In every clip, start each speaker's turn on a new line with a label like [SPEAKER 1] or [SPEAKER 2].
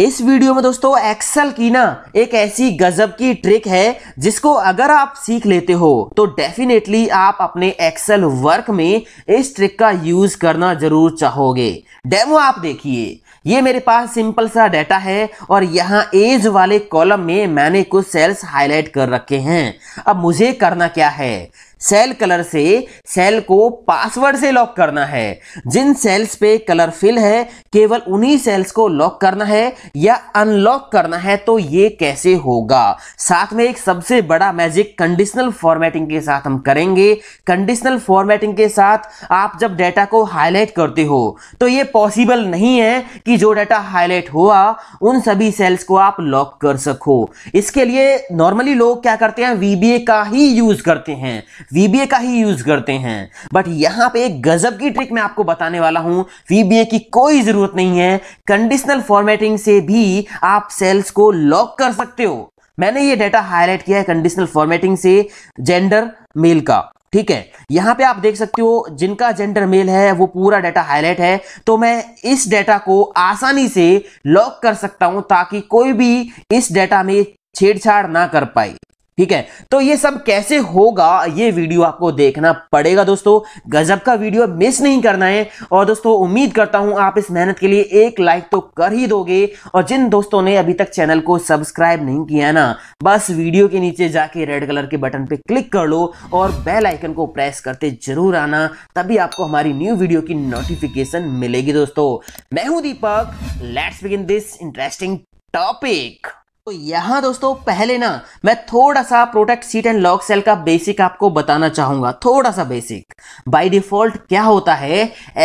[SPEAKER 1] इस वीडियो में दोस्तों एक्सेल की ना एक ऐसी गजब की ट्रिक है जिसको अगर आप सीख लेते हो तो डेफिनेटली आप अपने एक्सेल वर्क में इस ट्रिक का यूज करना जरूर चाहोगे डेमो आप देखिए ये मेरे पास सिंपल सा डाटा है और यहाँ एज वाले कॉलम में मैंने कुछ सेल्स हाईलाइट कर रखे हैं अब मुझे करना क्या है सेल कलर से सेल को पासवर्ड से लॉक करना है जिन सेल्स पे कलर फिल है केवल उन्हीं सेल्स को लॉक करना है या अनलॉक करना है तो ये कैसे होगा साथ में एक सबसे बड़ा मैजिक कंडीशनल फॉर्मेटिंग के साथ हम करेंगे कंडीशनल फॉर्मेटिंग के साथ आप जब डाटा को हाईलाइट करते हो तो ये पॉसिबल नहीं है कि जो डाटा हाईलाइट हुआ उन सभी सेल्स को आप लॉक कर सको इसके लिए नॉर्मली लोग क्या करते हैं वीबीए का ही यूज करते हैं वीबीए का ही यूज करते हैं बट यहाँ पे एक गजब की ट्रिक मैं आपको बताने वाला हूं वीबीए की कोई जरूरत नहीं है कंडीशनल फॉर्मेटिंग से भी आप सेल्स को लॉक कर सकते हो मैंने ये डाटा हाईलाइट किया है कंडीशनल फॉर्मेटिंग से जेंडर मेल का ठीक है यहां पे आप देख सकते हो जिनका जेंडर मेल है वो पूरा डाटा हाईलाइट है तो मैं इस डाटा को आसानी से लॉक कर सकता हूं ताकि कोई भी इस डाटा में छेड़छाड़ ना कर पाए ठीक है तो ये सब कैसे होगा ये वीडियो आपको देखना पड़ेगा दोस्तों गजब का वीडियो मिस नहीं करना है और दोस्तों उम्मीद करता हूं आप इस मेहनत के लिए एक लाइक तो कर ही दोगे और जिन दोस्तों ने अभी तक चैनल को सब्सक्राइब नहीं किया ना बस वीडियो के नीचे जाके रेड कलर के बटन पे क्लिक कर लो और बेल आइकन को प्रेस करते जरूर आना तभी आपको हमारी न्यू वीडियो की नोटिफिकेशन मिलेगी दोस्तों मैं हूं Deepak let's begin this interesting topic तो यहां दोस्तों पहले ना मैं थोड़ा सा protect sheet and lock cell का बेसिक आपको बताना चाहूंगा थोड़ा सा बेसिक बाय डिफॉल्ट क्या होता है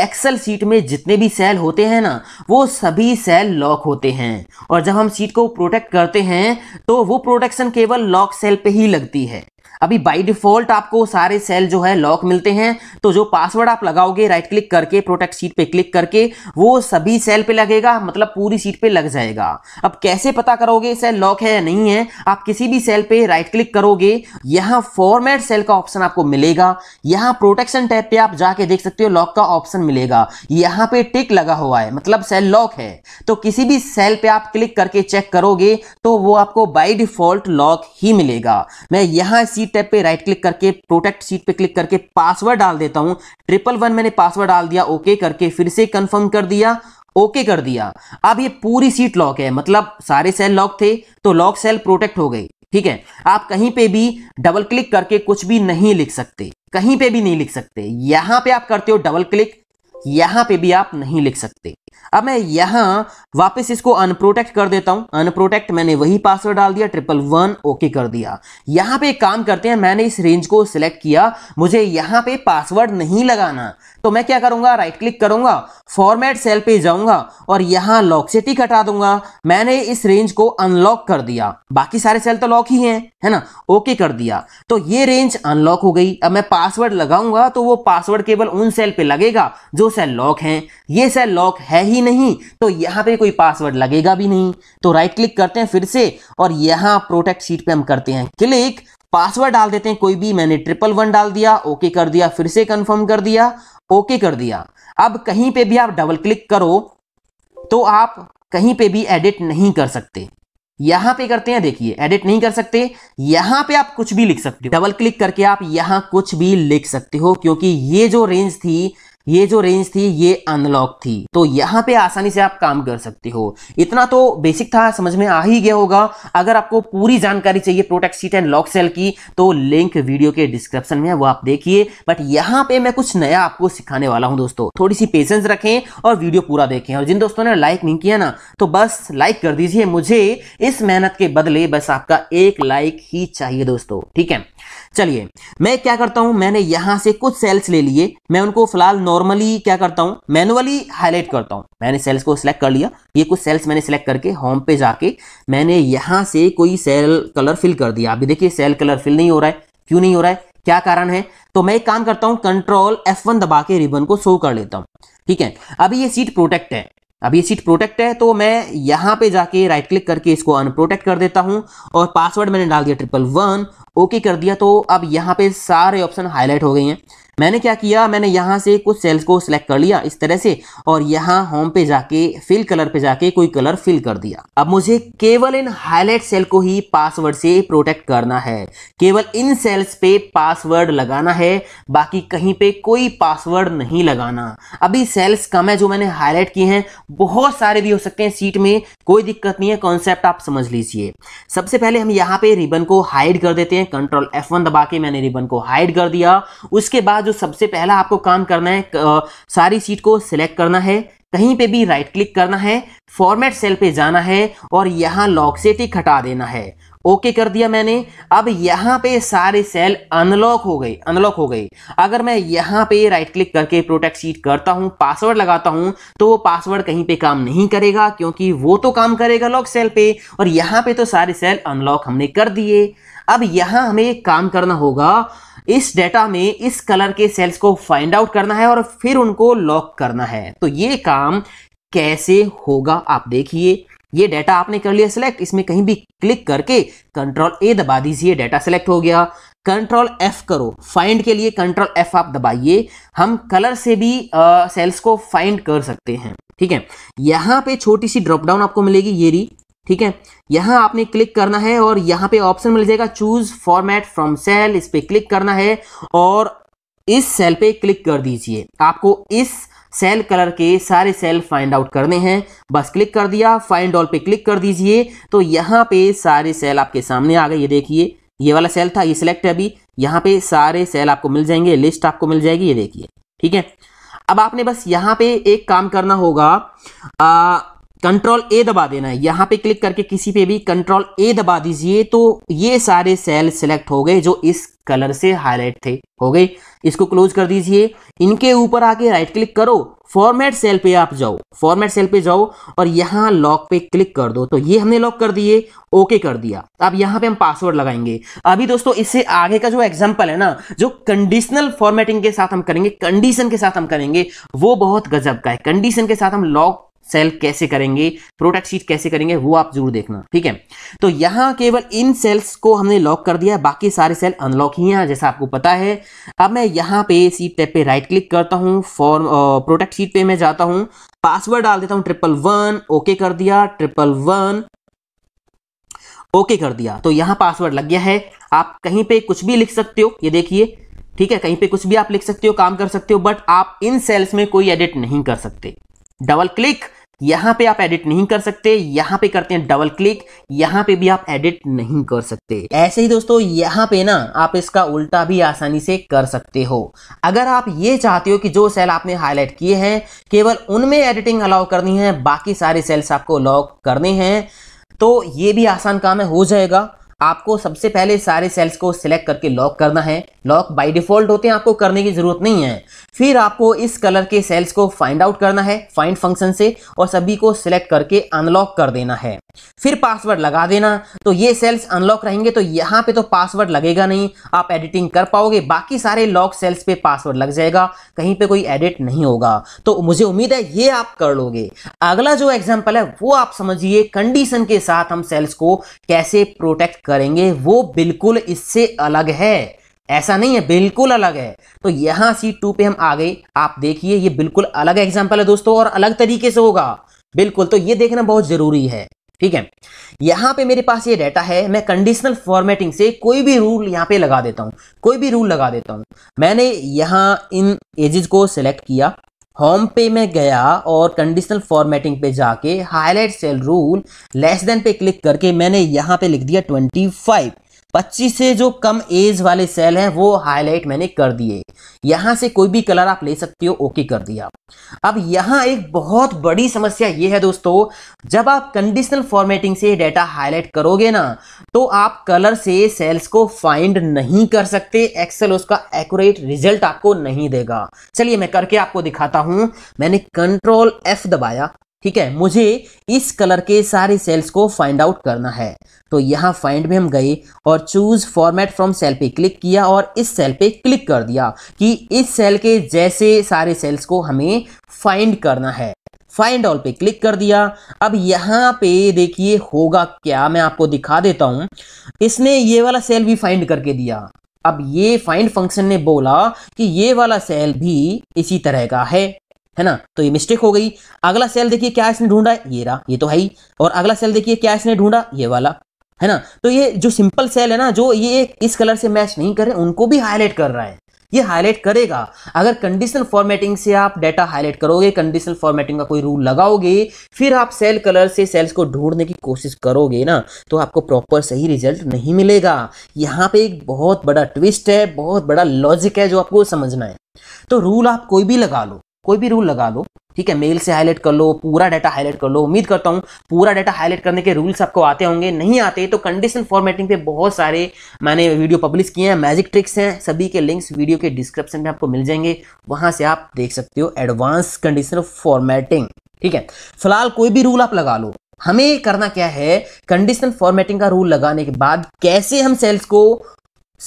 [SPEAKER 1] एक्सेल सीट में जितने भी सेल होते हैं ना वो सभी सेल लॉक होते हैं और जब हम सीट को प्रोटेक्ट करते हैं तो वो प्रोटेक्शन केवल लॉक सेल पे ही लगती है अभी बाय डिफॉल्ट आपको सारे सेल जो है लॉक मिलते हैं तो जो पासवर्ड आप लगाओगे राइट क्लिक करके प्रोटेक्ट सीट पे क्लिक करके वो सभी सेल पे लगेगा मतलब पूरी सीट पे लग जाएगा अब कैसे पता करोगे सेल लॉक है या नहीं है आप किसी भी सेल पे राइट क्लिक करोगे यहाँ फॉर्मेट सेल का ऑप्शन आपको मिलेगा यहाँ प्रोटेक्शन टैप पे आप जाके देख सकते हो लॉक का ऑप्शन मिलेगा यहाँ पे टिक लगा हुआ है मतलब सेल लॉक है तो किसी भी सेल पे आप क्लिक करके चेक करोगे तो वो आपको बाई डिफॉल्ट लॉक ही मिलेगा मैं यहाँ सी सी टैप पे राइट क्लिक करके प्रोटेक्ट सीट पे क्लिक करके पासवर्ड डाल देता हूं ट्रिपल वन मैंने पासवर्ड डाल दिया ओके करके फिर से कंफर्म कर दिया ओके कर दिया अब ये पूरी सीट लॉक है मतलब सारे सेल लॉक थे तो लॉक सेल प्रोटेक्ट हो गई ठीक है आप कहीं पे भी डबल क्लिक करके कुछ भी नहीं लिख सकते कहीं पे भी नहीं लिख सकते यहां पे आप करते हो डबल क्लिक यहां पे भी आप नहीं लिख सकते अब मैं यहां वापस इसको अनप्रोटेक्ट कर देता हूं अनप्रोटेक्ट मैंने वही पासवर्ड डाल दिया ट्रिपल वन ओके कर दिया यहां पे काम करते हैं मैंने इस रेंज को सिलेक्ट किया मुझे यहाँ पे पासवर्ड नहीं लगाना तो मैं क्या करूंगा राइट क्लिक करूंगा फॉर्मेट सेल पे जाऊंगा और लॉक लॉक्सिटिक हटा दूंगा मैंने इस रेंज को अनलॉक कर दिया बाकी सारे सेल तो लॉक ही हैं है ना ओके कर दिया तो ये रेंज अनलॉक हो गई अब मैं पासवर्ड लगाऊंगा तो वो पासवर्ड केवल उन सेल पे लगेगा जो सेल लॉक हैं ये सेल लॉक है ही नहीं तो यहाँ पे कोई पासवर्ड लगेगा भी नहीं तो राइट क्लिक करते हैं फिर से और यहाँ प्रोटेक्ट शीट पे हम करते हैं क्लिक पासवर्ड डाल देते हैं कोई भी मैंने ट्रिपल वन डाल दिया ओके कर दिया फिर से कंफर्म कर दिया ओके कर दिया अब कहीं पे भी आप डबल क्लिक करो तो आप कहीं पे भी एडिट नहीं कर सकते यहां पे करते हैं देखिए एडिट नहीं कर सकते यहां पे आप कुछ भी लिख सकते हो डबल क्लिक करके आप यहां कुछ भी लिख सकते हो क्योंकि ये जो रेंज थी ये जो रेंज थी ये अनलॉक थी तो यहाँ पे आसानी से आप काम कर सकते हो इतना तो बेसिक था समझ में आ ही गया होगा अगर आपको पूरी जानकारी चाहिए protect sheet and lock cell की तो लिंक वीडियो के डिस्क्रिप्शन में है वो आप देखिए बट यहाँ पे मैं कुछ नया आपको सिखाने वाला हूँ दोस्तों थोड़ी सी पेशेंस रखें और वीडियो पूरा देखें और जिन दोस्तों ने लाइक नहीं किया ना तो बस लाइक कर दीजिए मुझे इस मेहनत के बदले बस आपका एक लाइक ही चाहिए दोस्तों ठीक है चलिए मैं क्या करता हूं मैंने यहां से कुछ सेल्स ले लिए मैं उनको फिलहाल नॉर्मली क्या करता हूं मैनुअली हाईलाइट करता हूं मैंने सेल्स को सिलेक्ट कर लिया ये कुछ सेल्स मैंने सिलेक्ट करके होम पे जाके मैंने यहां से कोई सेल कलर फिल कर दिया अभी देखिए सेल कलर फिल नहीं हो रहा है क्यों नहीं हो रहा है क्या कारण है तो मैं एक काम करता हूं कंट्रोल एफ दबा के रिबन को शो कर लेता हूं ठीक है अभी ये सीट प्रोटेक्ट है अब ये सीट प्रोटेक्ट है तो मैं यहाँ पे जाके राइट क्लिक करके इसको अनप्रोटेक्ट कर देता हूँ और पासवर्ड मैंने डाल दिया ट्रिपल वन ओके कर दिया तो अब यहाँ पे सारे ऑप्शन हाईलाइट हो गए हैं मैंने क्या किया मैंने यहाँ से कुछ सेल्स को सिलेक्ट कर लिया इस तरह से और यहाँ होम पे जाके फिल कलर पे जाके कोई कलर फिल कर दिया अब मुझे केवल इन हाईलाइट सेल को ही पासवर्ड से प्रोटेक्ट करना है केवल इन सेल्स पे पासवर्ड लगाना है बाकी कहीं पे कोई पासवर्ड नहीं लगाना अभी सेल्स कम है जो मैंने हाईलाइट किए हैं बहुत सारे भी हो सकते हैं सीट में कोई दिक्कत नहीं है कॉन्सेप्ट आप समझ लीजिए सबसे पहले हम यहाँ पे रिबन को हाइड कर देते हैं कंट्रोल एफ दबा के मैंने रिबन को हाइड कर दिया उसके बाद जो सबसे पहला आपको काम करना है सारी सीट को सिलेक्ट करना है कहीं पे भी राइट क्लिक करना है फॉर्मेट सेल पे जाना है और यहाँ लॉक सेटिक हटा देना है ओके कर दिया मैंने अब यहाँ पे सारे सेल अनलॉक हो गए अनलॉक हो गए अगर मैं यहाँ पे राइट क्लिक करके प्रोटेक्ट सीट करता हूँ पासवर्ड लगाता हूँ तो वो पासवर्ड कहीं पे काम नहीं करेगा क्योंकि वो तो काम करेगा लॉक सेल पे और यहाँ पे तो सारे सेल अनलॉक हमने कर दिए अब यहाँ हमें काम करना होगा इस डेटा में इस कलर के सेल्स को फाइंड आउट करना है और फिर उनको लॉक करना है तो ये काम कैसे होगा आप देखिए ये डेटा आपने कर लिया सिलेक्ट इसमें कहीं भी क्लिक करके कंट्रोल ए दबा दीजिए डेटा सेलेक्ट हो गया कंट्रोल एफ करो फाइंड के लिए कंट्रोल एफ आप दबाइए हम कलर से भी सेल्स को फाइंड कर सकते हैं ठीक है यहां पे छोटी सी ड्रॉप डाउन आपको मिलेगी ये री ठीक है यहां आपने क्लिक करना है और यहां पे ऑप्शन मिल जाएगा चूज फॉर्मेट फ्रॉम सेल इस पे क्लिक करना है और इस सेल पे क्लिक कर दीजिए आपको इस सेल कलर के सारे सेल फाइंड आउट करने हैं बस क्लिक कर दिया फाइंड ऑल पे क्लिक कर दीजिए तो यहाँ पे सारे सेल आपके सामने आ गए ये देखिए ये वाला सेल था ये सिलेक्ट है अभी यहाँ पे सारे सेल आपको मिल जाएंगे लिस्ट आपको मिल जाएगी ये देखिए ठीक है अब आपने बस यहाँ पे एक काम करना होगा आ, कंट्रोल ए दबा देना है यहां पे क्लिक करके किसी पे भी कंट्रोल ए दबा दीजिए तो ये सारे सेल सिलेक्ट हो गए जो इस कलर से हाईलाइट थे हो गए इसको क्लोज कर दीजिए इनके ऊपर आके राइट क्लिक करो फॉर्मेट सेल पे आप जाओ फॉर्मेट सेल पे जाओ और यहाँ लॉक पे क्लिक कर दो तो ये हमने लॉक कर दिए ओके कर दिया अब यहाँ पे हम पासवर्ड लगाएंगे अभी दोस्तों इससे आगे का जो एग्जाम्पल है ना जो कंडीशनल फॉर्मेटिंग के साथ हम करेंगे कंडीशन के साथ हम करेंगे वो बहुत गजब का है कंडीशन के साथ हम लॉक सेल कैसे करेंगे प्रोडक्ट शीट कैसे करेंगे वो आप जरूर देखना ठीक है तो यहाँ केवल इन सेल्स को हमने लॉक कर दिया बाकी सारे सेल अनलॉक ही हैं जैसा आपको पता है अब मैं यहाँ पे सीट टैप पे राइट क्लिक करता हूँ फॉर्म प्रोडक्ट शीट पे मैं जाता हूँ पासवर्ड डाल देता हूँ ट्रिपल वन ओके कर दिया ट्रिपल वन ओके कर दिया तो यहाँ पासवर्ड लग गया है आप कहीं पे कुछ भी लिख सकते हो ये देखिए ठीक है कहीं पे कुछ भी आप लिख सकते हो काम कर सकते हो बट आप इन सेल्स में कोई एडिट नहीं कर सकते डबल क्लिक यहां पे आप एडिट नहीं कर सकते यहां पे करते हैं डबल क्लिक यहां पे भी आप एडिट नहीं कर सकते ऐसे ही दोस्तों यहां पे ना आप इसका उल्टा भी आसानी से कर सकते हो अगर आप ये चाहते हो कि जो सेल आपने हाईलाइट किए हैं केवल उनमें एडिटिंग अलाउ करनी है बाकी सारे सेल्स आपको अलाउ करने हैं तो ये भी आसान काम है हो जाएगा आपको सबसे पहले सारे सेल्स को सिलेक्ट करके लॉक करना है लॉक बाय डिफॉल्ट होते हैं आपको करने की ज़रूरत नहीं है फिर आपको इस कलर के सेल्स को फाइंड आउट करना है फाइंड फंक्शन से और सभी को सिलेक्ट करके अनलॉक कर देना है फिर पासवर्ड लगा देना तो ये सेल्स अनलॉक रहेंगे तो यहाँ पे तो पासवर्ड लगेगा नहीं आप एडिटिंग कर पाओगे बाकी सारे लॉक सेल्स पे पासवर्ड लग जाएगा कहीं पे कोई एडिट नहीं होगा तो मुझे उम्मीद है ये आप कर लोगे अगला जो एग्जाम्पल है वो आप समझिए कंडीशन के साथ हम सेल्स को कैसे प्रोटेक्ट करेंगे वो बिल्कुल इससे अलग है ऐसा नहीं है बिल्कुल अलग है तो यहाँ सीट टू पे हम आ गए आप देखिए ये बिल्कुल अलग एग्जाम्पल है दोस्तों और अलग तरीके से होगा बिल्कुल तो ये देखना बहुत ज़रूरी है ठीक है यहाँ पे मेरे पास ये डाटा है मैं कंडीशनल फॉर्मेटिंग से कोई भी रूल यहाँ पे लगा देता हूँ कोई भी रूल लगा देता हूँ मैंने यहाँ इन एजेस को सिलेक्ट किया होम पे मैं गया और कंडीशनल फॉर्मेटिंग पे जाके highlight cell rule less than पे क्लिक करके मैंने यहाँ पे लिख दिया ट्वेंटी फाइव 25 से जो कम एज वाले सेल हैं वो हाईलाइट मैंने कर दिए यहाँ से कोई भी कलर आप ले सकते हो ओके कर दिया अब यहाँ एक बहुत बड़ी समस्या ये है दोस्तों जब आप कंडीशनल फॉर्मेटिंग से डेटा हाईलाइट करोगे ना तो आप कलर से सेल्स को फाइंड नहीं कर सकते एक्सेल उसका एक्यूरेट रिजल्ट आपको नहीं देगा चलिए मैं करके आपको दिखाता हूँ मैंने कंट्रोल एफ दबाया ठीक है मुझे इस कलर के सारे सेल्स को फाइंड आउट करना है तो यहाँ फाइंड में हम गए और चूज फॉर्मेट फ्रॉम सेल पे क्लिक किया और इस सेल पे क्लिक कर दिया कि इस सेल के जैसे सारे सेल्स को हमें फाइंड करना है फाइंड ऑल पे क्लिक कर दिया अब यहाँ पे देखिए होगा क्या मैं आपको दिखा देता हूँ इसने ये वाला सेल भी फाइंड करके दिया अब ये फाइंड फंक्शन ने बोला कि ये वाला सेल भी इसी तरह का है है ना तो ये मिस्टेक हो गई अगला सेल देखिए क्या इसने ढूंढा ये रहा ये तो है ही और अगला सेल देखिए क्या इसने ढूंढा ये वाला है ना तो ये जो सिंपल सेल है ना जो ये इस कलर से मैच नहीं कर रहे उनको भी हाईलाइट कर रहा है ये हाईलाइट करेगा अगर कंडीशनल फॉर्मेटिंग से आप डाटा हाईलाइट करोगे कंडीशनल फॉर्मेटिंग का कोई रूल लगाओगे फिर आप सेल कलर से सेल्स को ढूंढने की कोशिश करोगे ना तो आपको प्रॉपर सही रिजल्ट नहीं मिलेगा यहाँ पे एक बहुत बड़ा ट्विस्ट है बहुत बड़ा लॉजिक है जो आपको समझना है तो रूल आप कोई भी लगा लो कोई भी रूल लगा लो ठीक है मेल से हाईलाइट कर लो पूरा डाटा हाईलाइट कर लो उम्मीद करता हूँ पूरा डाटा हाईलाइट करने के रूल्स आपको आते होंगे नहीं आते तो कंडीशन फॉर्मेटिंग पे बहुत सारे मैंने वीडियो पब्लिश किए हैं मैजिक ट्रिक्स हैं सभी के लिंक्स वीडियो के डिस्क्रिप्शन में आपको मिल जाएंगे वहां से आप देख सकते हो एडवांस कंडीशन फॉर्मेटिंग ठीक है फिलहाल कोई भी रूल आप लगा लो हमें करना क्या है कंडीशन फॉर्मेटिंग का रूल लगाने के बाद कैसे हम सेल्स को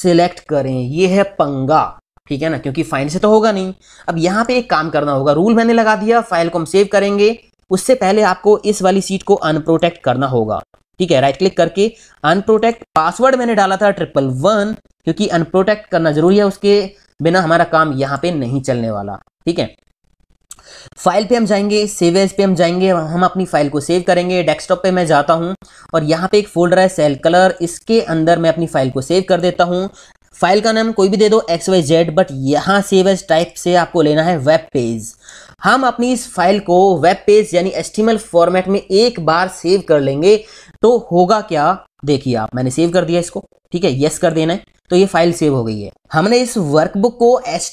[SPEAKER 1] सिलेक्ट करें यह है पंगा ठीक है ना क्योंकि फाइंड से तो होगा नहीं अब यहाँ पे एक काम करना होगा रूल मैंने लगा दिया फाइल को हम सेव करेंगे उससे पहले आपको इस वाली सीट को अनप्रोटेक्ट करना होगा ठीक है राइट क्लिक करके अनप्रोटेक्ट पासवर्ड मैंने डाला था ट्रिपल वन क्योंकि अनप्रोटेक्ट करना जरूरी है उसके बिना हमारा काम यहाँ पे नहीं चलने वाला ठीक है फाइल पे हम जाएंगे सेवेज पे हम जाएंगे हम अपनी फाइल को सेव करेंगे डेस्कटॉप पे मैं जाता हूँ और यहाँ पे एक फोल्डर है सेल कलर इसके अंदर मैं अपनी फाइल को सेव कर देता हूँ फाइल का नाम कोई भी दे दो एक्स वाई जेड बट यहाँ सेव एज टाइप से आपको लेना है वेब पेज हम अपनी इस फाइल को वेब पेज यानी एस्टिमल फॉर्मेट में एक बार सेव कर लेंगे तो होगा क्या देखिए आप मैंने सेव कर दिया इसको ठीक है यस कर देना है तो ये फाइल सेव हो गई है हमने इस वर्कबुक को एस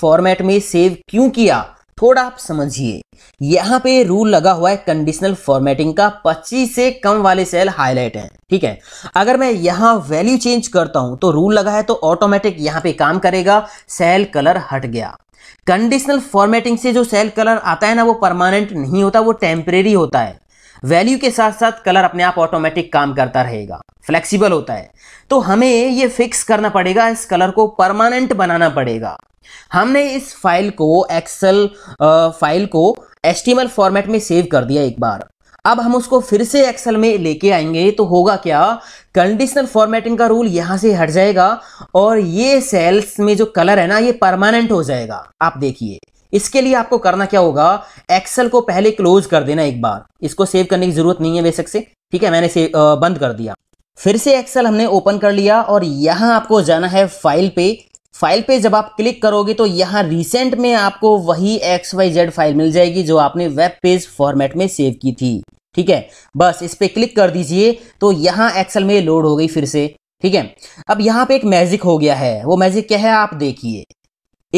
[SPEAKER 1] फॉर्मेट में सेव क्यों किया थोड़ा आप समझिए यहाँ पे रूल लगा हुआ है कंडीशनल फॉर्मेटिंग का 25 से कम वाले सेल हाईलाइट हैं ठीक है अगर मैं यहाँ वैल्यू चेंज करता हूं तो रूल लगा है तो ऑटोमेटिक यहाँ पे काम करेगा सेल कलर हट गया कंडीशनल फॉर्मेटिंग से जो सेल कलर आता है ना वो परमानेंट नहीं होता वो टेम्परेरी होता है वैल्यू के साथ साथ कलर अपने आप ऑटोमेटिक काम करता रहेगा फ्लेक्सिबल होता है तो हमें ये फिक्स करना पड़ेगा इस कलर को परमानेंट बनाना पड़ेगा हमने इस फाइल को एक्सेल फाइल को एस फॉर्मेट में सेव कर दिया एक बार अब हम उसको फिर से एक्सेल में लेके आएंगे तो होगा क्या कंडीशनल फॉर्मेटिंग का रूल यहां से हट जाएगा और ये सेल्स में जो कलर है ना ये परमानेंट हो जाएगा आप देखिए इसके लिए आपको करना क्या होगा एक्सेल को पहले क्लोज कर देना एक बार इसको सेव करने की जरूरत नहीं है बेशक से ठीक है मैंने से बंद कर दिया फिर से एक्सेल हमने ओपन कर लिया और यहां आपको जाना है फाइल पे फाइल पे जब आप क्लिक करोगे तो यहाँ रिसेंट में आपको वही एक्स वाई जेड फाइल मिल जाएगी जो आपने वेब पेज फॉर्मेट में सेव की थी ठीक है बस इस पर क्लिक कर दीजिए तो यहाँ एक्सेल में लोड हो गई फिर से ठीक है अब यहाँ पे एक मैजिक हो गया है वो मैजिक क्या है आप देखिए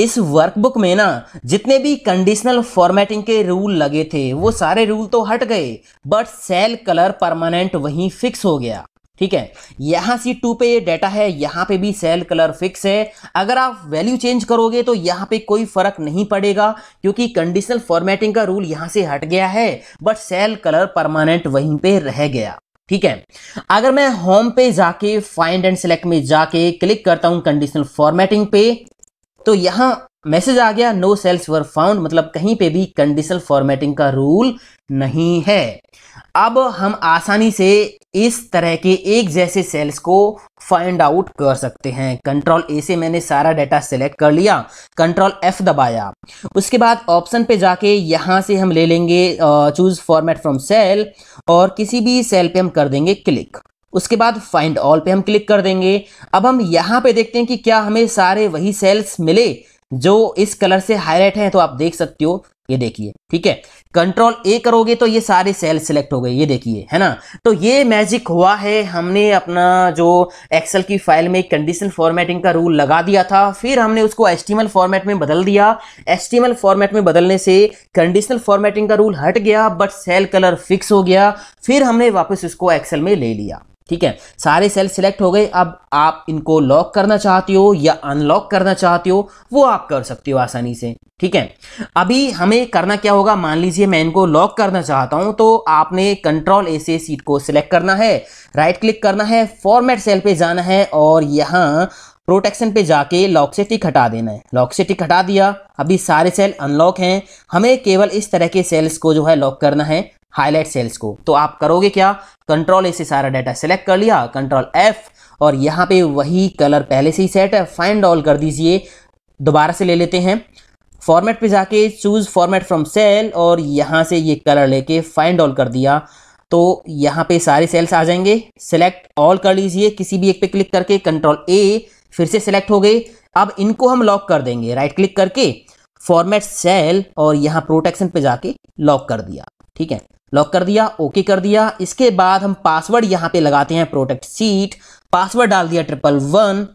[SPEAKER 1] इस वर्कबुक में ना जितने भी कंडीशनल फॉर्मेटिंग के रूल लगे थे वो सारे रूल तो हट गए बट सेल कलर परमानेंट वहीं फिक्स हो गया ठीक है यहां सी टू पे ये डेटा है यहां पे भी सेल कलर फिक्स है अगर आप वैल्यू चेंज करोगे तो यहां पे कोई फर्क नहीं पड़ेगा क्योंकि कंडीशनल फॉर्मेटिंग का रूल यहां से हट गया है बट सेल कलर परमानेंट वहीं पे रह गया ठीक है अगर मैं होम पे जाके फाइंड एंड सेलेक्ट में जाके क्लिक करता हूं कंडीशनल फॉर्मेटिंग पे तो यहां मैसेज आ गया नो सेल्स वर फाउंड मतलब कहीं पे भी कंडीशनल फॉर्मेटिंग का रूल नहीं है अब हम आसानी से इस तरह के एक जैसे सेल्स को फाइंड आउट कर सकते हैं कंट्रोल ए से मैंने सारा डाटा सेलेक्ट कर लिया कंट्रोल एफ दबाया उसके बाद ऑप्शन पे जाके यहाँ से हम ले लेंगे चूज फॉर्मेट फ्रॉम सेल और किसी भी सेल पे हम कर देंगे क्लिक उसके बाद फाइंड ऑल पे हम क्लिक कर देंगे अब हम यहाँ पे देखते हैं कि क्या हमें सारे वही सेल्स मिले जो इस कलर से हाईलाइट है तो आप देख सकते हो ये देखिए ठीक है कंट्रोल ए करोगे तो ये सारे सेल सिलेक्ट हो गए ये देखिए है ना तो ये मैजिक हुआ है हमने अपना जो एक्सेल की फाइल में कंडीशन फॉर्मेटिंग का रूल लगा दिया था फिर हमने उसको एस्टिमल फॉर्मेट में बदल दिया एस्टिमल फॉर्मेट में बदलने से कंडीशनल फॉर्मेटिंग का रूल हट गया बट सेल कलर फिक्स हो गया फिर हमने वापस उसको एक्सेल में ले लिया ठीक है सारे सेल सिलेक्ट हो गए अब आप इनको लॉक करना चाहते हो या अनलॉक करना चाहते हो वो आप कर सकते हो आसानी से ठीक है अभी हमें करना क्या होगा मान लीजिए मैं इनको लॉक करना चाहता हूं तो आपने कंट्रोल ए से सीट को सिलेक्ट करना है राइट क्लिक करना है फॉर्मेट सेल पे जाना है और यहाँ प्रोटेक्शन पे जाके लॉक से टिक हटा देना है लॉक से टिक हटा दिया अभी सारे सेल अनलॉक हैं हमें केवल इस तरह के सेल्स को जो है लॉक करना है हाईलाइट सेल्स को तो आप करोगे क्या कंट्रोल ए से सारा डाटा सेलेक्ट कर लिया कंट्रोल एफ और यहाँ पे वही कलर पहले से ही सेट है फाइंड ऑल कर दीजिए दोबारा से ले लेते हैं फॉर्मेट पे जाके चूज़ फॉर्मेट फ्रॉम सेल और यहाँ से ये कलर लेके फाइंड ऑल कर दिया तो यहाँ पे सारे सेल्स आ जाएंगे सेलेक्ट ऑल कर लीजिए किसी भी एक पे क्लिक करके कंट्रोल ए फिर से सेलेक्ट हो गए अब इनको हम लॉक कर देंगे राइट क्लिक करके फॉर्मेट सेल और यहाँ प्रोटेक्शन पे जाके लॉक कर दिया ठीक है लॉक कर दिया ओके कर दिया इसके बाद हम पासवर्ड यहाँ पे लगाते हैं प्रोटेक्ट सीट पासवर्ड डाल दिया ट्रिपल वन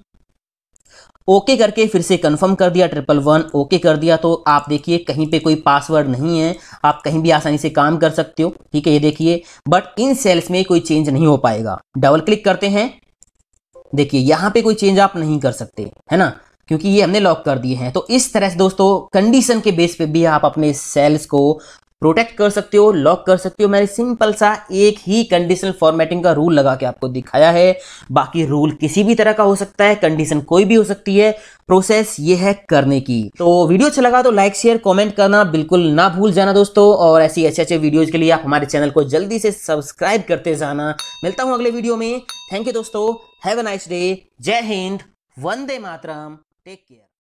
[SPEAKER 1] ओके करके फिर से कंफर्म कर दिया ट्रिपल वन ओके कर दिया तो आप देखिए कहीं पे कोई पासवर्ड नहीं है आप कहीं भी आसानी से काम कर सकते हो ठीक है ये देखिए बट इन सेल्स में कोई चेंज नहीं हो पाएगा डबल क्लिक करते हैं देखिए यहाँ पे कोई चेंज आप नहीं कर सकते है ना क्योंकि ये हमने लॉक कर दिए हैं तो इस तरह से दोस्तों कंडीशन के बेस पे भी आप अपने सेल्स को प्रोटेक्ट कर सकते हो लॉक कर सकते हो मैंने सिंपल सा एक ही कंडीशनल फॉर्मेटिंग का रूल लगा के आपको दिखाया है बाकी रूल किसी भी तरह का हो सकता है कंडीशन कोई भी हो सकती है प्रोसेस ये है करने की तो वीडियो अच्छा लगा तो लाइक शेयर कमेंट करना बिल्कुल ना भूल जाना दोस्तों और ऐसी अच्छे अच्छे वीडियोज के लिए आप हमारे चैनल को जल्दी से सब्सक्राइब करते जाना मिलता हूँ अगले वीडियो में थैंक यू दोस्तों हैव अ नाइस डे जय हिंद वंदे मातरम टेक केयर